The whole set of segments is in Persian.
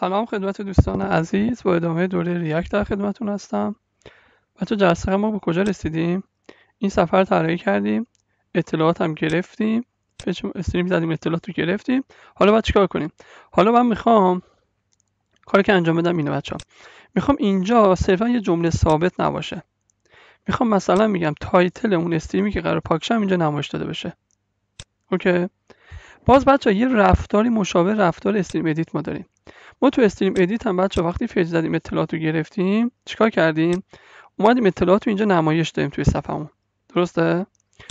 سلام خدمت دوستان عزیز با ادامه دوره ریاکت در خدمتون هستم بچه جلسه ما به کجا رسیدیم این سفر طراحی کردیم اطلاعات هم گرفتیم استریم زدیم اطلاعات رو گرفتیم حالا باید چیکار کنیم حالا من میخوام کاری که انجام بدم اینه بچه ها میخوام اینجا صرفا یه جمله ثابت نباشه میخوام مثلا میگم تایتل اون استریمی که قرار پاکشم اینجا نمایش داده بشه اوکی باز بچه یه رفتاری مشابه رفتار استریم ادیت ما داریم ما تو استریم ادیت هم بچه وقتی فیج زدیم اطلاعات رو گرفتیم چیکار کردیم اومدیم اطلاعات رو اینجا نمایش دادیم توی صفحمون درسته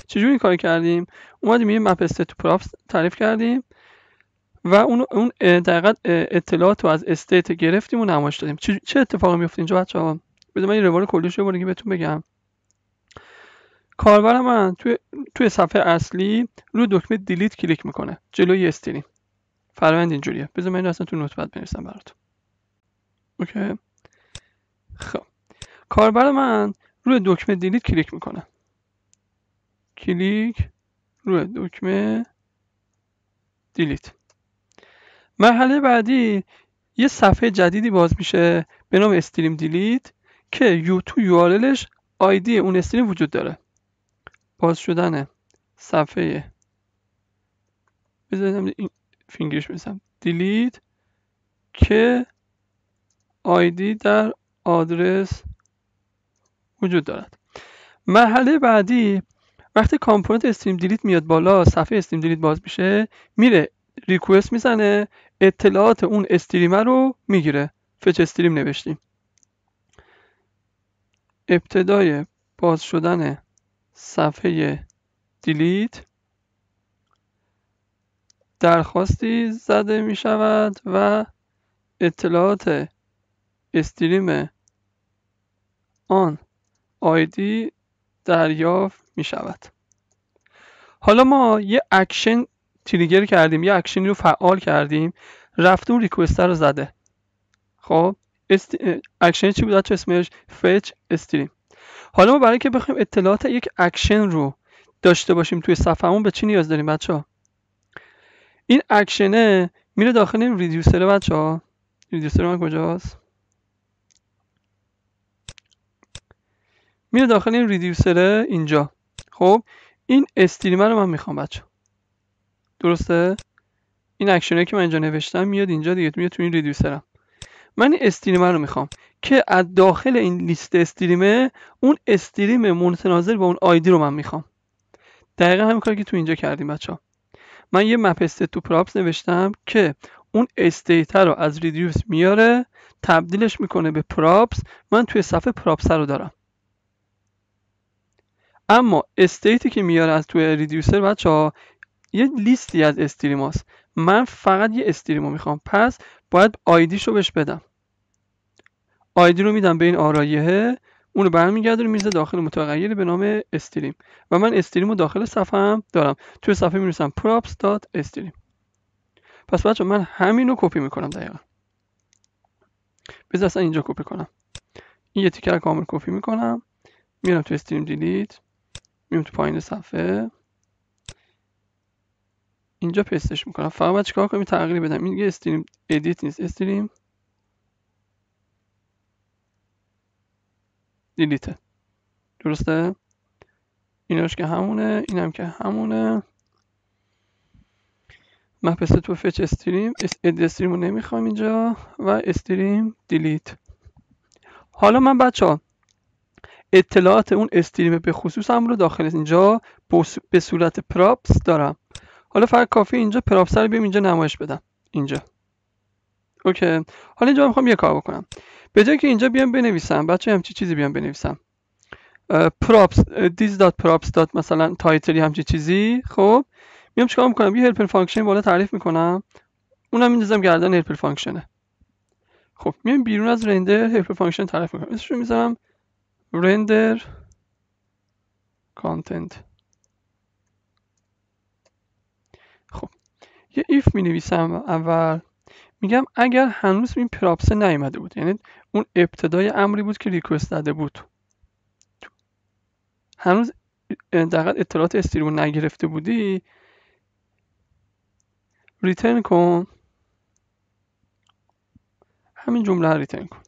چجوری این کار کردیم اومدیم یه مپ استیت پراپس تعریف کردیم و اون اون اطلاعات رو از استیت گرفتیم و نمایش دادیم چه اتفاقی میفته اینجا بچه ها بذار من یه روال کلیش رو که بهتون بگم کاربر من توی, توی صفحه اصلی روی دکمه دیلیت کلیک میکنه جلوی استریم فرایند اینجوریه بذار من این اصلا تو نطبت بنویسم براتون اوکی خب کاربر من روی دکمه دیلیت کلیک میکنه کلیک روی دکمه دیلیت مرحله بعدی یه صفحه جدیدی باز میشه به نام استریم دیلیت که یو تو آرلش. آیدی اون استریم وجود داره باز شدن صفحه بذارید این فینگش میزنم دیلیت که آیدی در آدرس وجود دارد مرحله بعدی وقتی کامپوننت استریم دیلیت میاد بالا صفحه استریم دیلیت باز میشه میره ریکوست میزنه اطلاعات اون استریمر رو میگیره فچ استریم نوشتیم ابتدای باز شدن صفحه دیلیت درخواستی زده می شود و اطلاعات استریم آن آیدی دریافت می شود حالا ما یه اکشن تریگر کردیم یه اکشنی رو فعال کردیم رفت اون ریکوستر رو زده خب اکشن چی بود چه اسمش فچ استریم حالا ما برای که بخوایم اطلاعات یک اکشن رو داشته باشیم توی صفحمون به چی نیاز داریم بچه ها این اکشنه میره داخل این ریدیوسره بچه ها ریدیوسر من کجاست میره داخل این ریدیوسره اینجا خب این استریمر رو من میخوام بچه درسته این اکشنه که من اینجا نوشتم میاد اینجا دیگه میاد تو این ریدیوسرم من این استریمر رو میخوام که از داخل این لیست استریمه اون استریم متناظر با اون آیدی رو من میخوام دقیقا همین کاری که تو اینجا کردیم بچه ها من یه مپ استیت تو پراپس نوشتم که اون استیتر رو از ریدیوس میاره تبدیلش میکنه به پراپس من توی صفحه پراپس رو دارم اما استیتی که میاره از توی ریدیوسر بچه ها یه لیستی از استریماست من فقط یه استریم رو میخوام پس باید آیدیش رو بهش بدم آیدی رو میدم به این آرایهه اون رو برمیگرده رو میزه داخل متغیری به نام استریم و من استریم رو داخل صفحه هم دارم توی صفحه می نویسم props.stream پس بچه من همین رو کپی میکنم دقیقا بذار اصلا اینجا کپی کنم این یه تیکر کامل کپی میکنم میرم تو استریم دیلیت میرم تو پایین صفحه اینجا پستش میکنم فقط باید چیکار کنم تغییر بدم این دیگه استریم ادیت نیست استریم دیلیت درسته ایناش که همونه اینم که همونه مپس تو فچ استریم اد استریم رو نمیخوام اینجا و استریم دیلیت حالا من بچه ها اطلاعات اون استریم به خصوص هم رو داخل اینجا به صورت پراپس دارم حالا فقط کافی اینجا پراپس رو بیم اینجا نمایش بدم اینجا اوکی حالا اینجا میخوام یه کار بکنم به جای که اینجا بیام بنویسم بچه همچی چیزی بیام بنویسم props... دیز دات پراپس دات مثلا تایتلی همچی چیزی خب میام چیکار میکنم یه هلپر فانکشن بالا تعریف میکنم اونم میندازم گردن هلپر فانکشنه خب میام بیرون از رندر هلپر فانکشن تعریف میکنم اسمش میذارم رندر کانتنت خب یه ایف می اول میگم اگر هنوز این پراپس نیامده بود یعنی اون ابتدای امری بود که ریکوست داده بود هنوز دقیقا اطلاعات استریمو نگرفته بودی ریترن کن همین جمله ریترن کن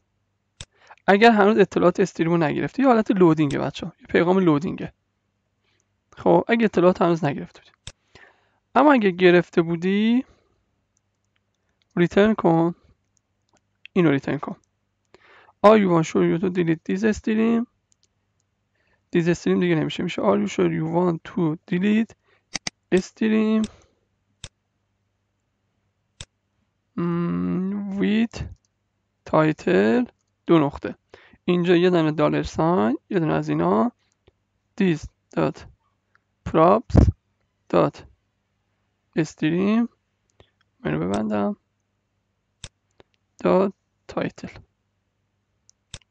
اگر هنوز اطلاعات رو نگرفتی یه حالت لودینگه بچه یه پیغام لودینگه خب اگه اطلاعات هنوز نگرفته بودی اما اگه گرفته بودی ریترن کن اینو ریترن کن آر یو وان شو یو تو دیلیت دیز استریم دیز استریم دیگه نمیشه میشه آر یو یو وان تو دیلیت استریم ویت تایتل دو نقطه اینجا یه دانه دالر ساین یه دانه از اینا دیز دات پراپس دات استریم منو ببندم داد تایتل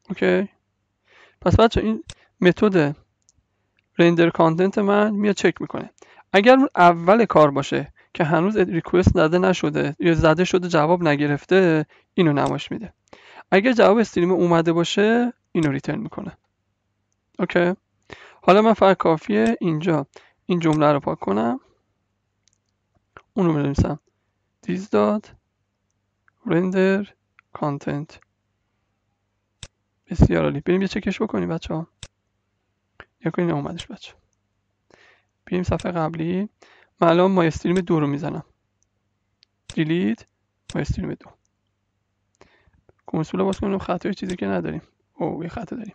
اوکی پس بچه این متد رندر کانتنت من میاد چک میکنه اگر اول کار باشه که هنوز ریکوست زده نشده یا زده شده جواب نگرفته اینو نماش میده اگر جواب استریم اومده باشه اینو ریترن میکنه اوکی حالا من فقط کافیه اینجا این جمله رو پاک کنم اونو رو بنویسم دیز داد رندر کانتنت بسیار عالی بریم یه چکش بکنیم بچه ها یا کنین اومدش بچه بریم صفحه قبلی من الان مایستریم دو رو میزنم دیلیت مایستریم دو کنسول رو باز کنیم خطای چیزی که نداریم او یه خطه داریم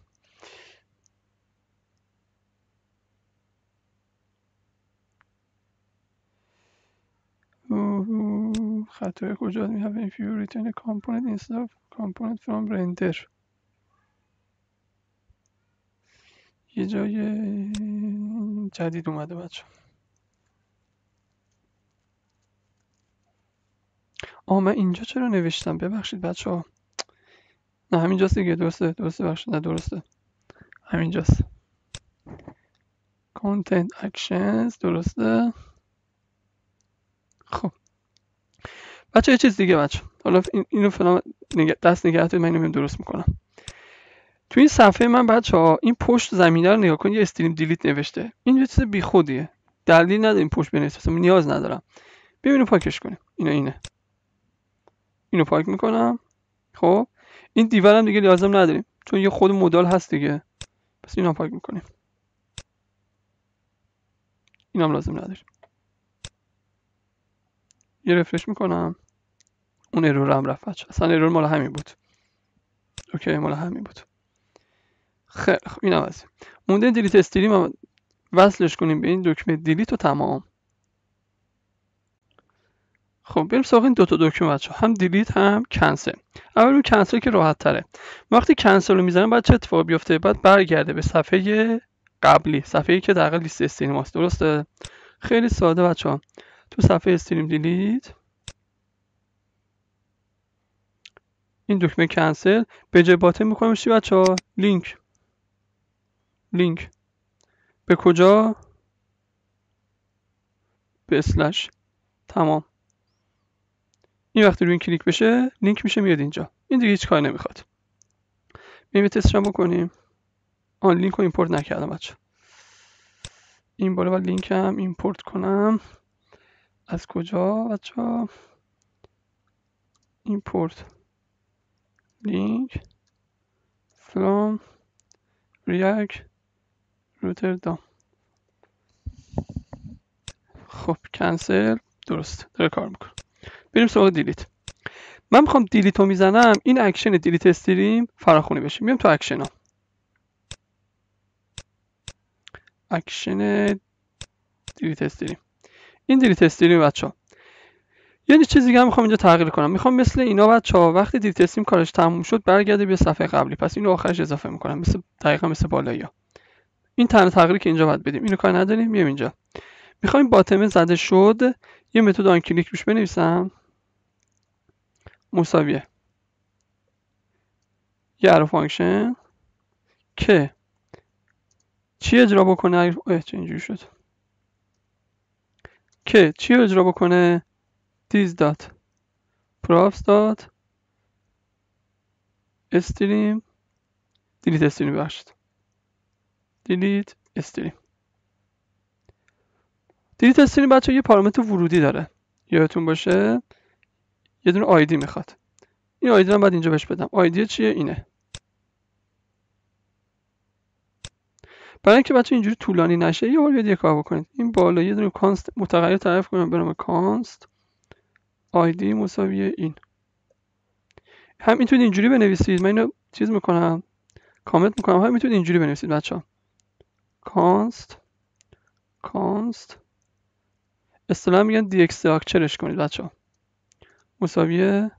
خطای کجا می have if you return a component instead of component from render یه جای جدید اومده بچه آه من اینجا چرا نوشتم ببخشید بچه ها نه همینجاست دیگه درسته درسته بخشید نه درسته همینجاست content actions درسته خب بچه یه چیز دیگه بچه حالا این اینو فلان نگه دست نگه من اینو درست میکنم تو این صفحه من بچه ها این پشت زمینه رو نگاه کنید یه استریم دیلیت نوشته این یه چیز خودیه دلیل نداره این پشت بنویسم نیاز ندارم ببینو پاکش کنیم اینو اینه اینو پاک میکنم خب این دیوار هم دیگه لازم نداریم چون یه خود مدال هست دیگه پس اینو پاک میکنیم اینم لازم نداریم یه رفرش میکنم اون ارور هم رفت بچه اصلا ارور مال همین بود اوکی مال همین بود خیلی خب این هم از مونده دیلیت استریم هم وصلش کنیم به این دکمه دیلیت و تمام خب بریم سراغ این دو تا دکمه بچه هم دیلیت هم کنسل اول اون کنسل که راحت تره وقتی کنسل رو میزنم بعد چه اتفاقی بیفته بعد برگرده به صفحه قبلی صفحه ای که در لیست استریم هست درسته خیلی ساده بچه ها تو صفحه استریم دیلیت این دکمه کنسل به جای باطن میکنم چی بچه لینک لینک به کجا به اسلش تمام این وقتی روی این کلیک بشه لینک میشه میاد اینجا این دیگه هیچ کاری نمیخواد میبینیم تست بکنیم آن لینک رو ایمپورت نکردم بچه این بالا و لینک هم ایمپورت کنم از کجا بچه ایمپورت link from React دام خب کنسل درست داره کار میکنه بریم سراغ دیلیت من میخوام دیلیت رو میزنم این اکشن دیلیت استریم فراخونی بشه میام تو اکشن ها اکشن دیلیت استریم این دیلیت استریم بچه ها یعنی چیزی دیگه هم میخوام اینجا تغییر کنم میخوام مثل اینا بچه چا وقتی دیت تستیم کارش تموم شد برگرده به صفحه قبلی پس اینو آخرش اضافه میکنم مثل دقیقا مثل بالایی ها این تنها تغییری که اینجا باید بدیم اینو کار نداریم میام اینجا میخوام این باتمه زده شد یه متد آن کلیک روش بنویسم مساویه یه فانکشن که چی اجرا بکنه اه چه اینجوری شد که چی اجرا بکنه دیز دات پرافز دات استریم دیلیت استریم ببخشید دیلیت استریم دیلیت استریم بچه یه پارامتر ورودی داره یادتون باشه یه دونه آیدی میخواد این آیدی رو بعد اینجا بهش بدم آیدی چیه اینه برای اینکه بچه اینجوری طولانی نشه یه بار یه کار بکنید این بالا یه دونه کانست متغیر تعریف کنم برام کانست آیدی مساوی این هم میتونید اینجوری بنویسید من اینو چیز میکنم کامنت میکنم هم میتونید اینجوری بنویسید بچه کانست کانست اصطلاحا میگن دی اکستراکچرش کنید بچه ها مساوی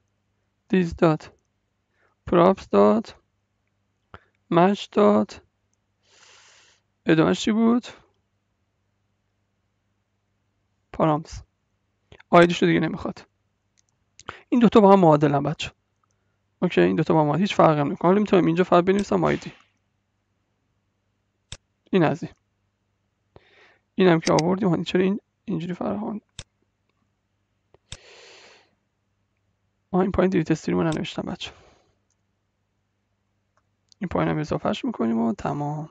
دیز دات پراپس دات مش دات ادامهش چی بود پارامس آیدیش رو دیگه نمیخواد این دوتا با هم معادلن بچه اوکی این دوتا با هم هیچ فرقی هم نمیکنه حالا میتونم اینجا فرق بنویسم آیدی این از این هم که آوردیم هانی چرا این اینجوری فراهان آه این پایین دیلیت استریم رو ننوشتم بچه این پایین هم اضافهش میکنیم و تمام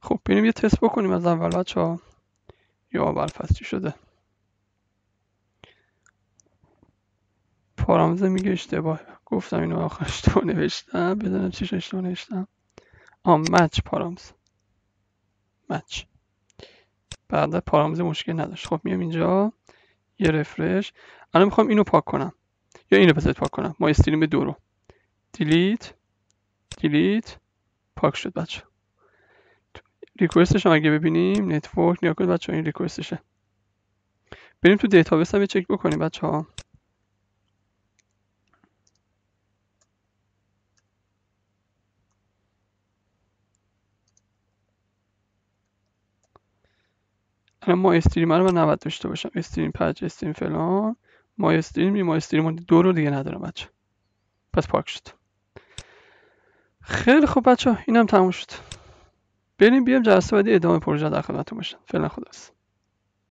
خب بریم یه تست بکنیم از اول بچه ها یا اول شده پارامتر میگه اشتباه گفتم اینو آخرش تو نوشتم بدونم چیش اشتباه نوشتم آم مچ پارامز مچ بعد پارامز مشکل نداشت خب میام اینجا یه رفرش الان میخوام اینو پاک کنم یا اینو بذارید پاک کنم ما استریم دو رو دیلیت دیلیت پاک شد بچه ریکوستش هم اگه ببینیم نتورک نیا کنید بچه این ریکوستشه بریم تو دیتابیس هم چک بکنیم بچه ها آره، ما استریم رو آره، من داشته باشم استریم پج استریم فلان ما استریم ما استریم دو رو دیگه ندارم بچه پس پاک شد خیلی خوب بچه اینم تموم شد بریم بیام جلسه بعدی ادامه پروژه در خدمتتون باشم فعلا خداحافظ